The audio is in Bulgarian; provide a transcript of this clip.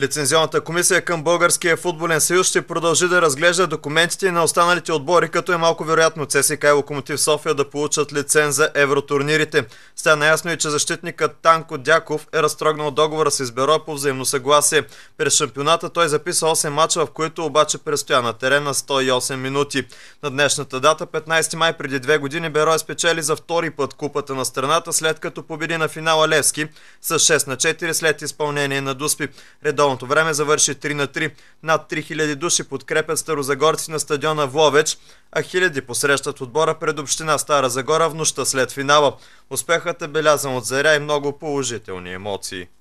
Лицензионната комисия към Българския футболен съюз ще продължи да разглежда документите на останалите отбори, като е малко вероятно ЦСК и Локомотив София да получат лиценз за евротурнирите. Стана ясно и, че защитникът Танко Дяков е разтрогнал договора с изберо по взаимно съгласие. През шампионата той записа 8 мача, в които обаче престоя на терена 108 минути. На днешната дата, 15 май преди две години, Беро е спечели за втори път купата на страната, след като победи на финала Левски с 6 на 4 след изпълнение на Дуспи. Разделното време завърши 3 на 3. Над 3000 души подкрепят старозагорци на стадиона в Ловеч, а хиляди посрещат отбора пред община Стара Загора в нощта след финала. Успехът е белязан от заря и много положителни емоции.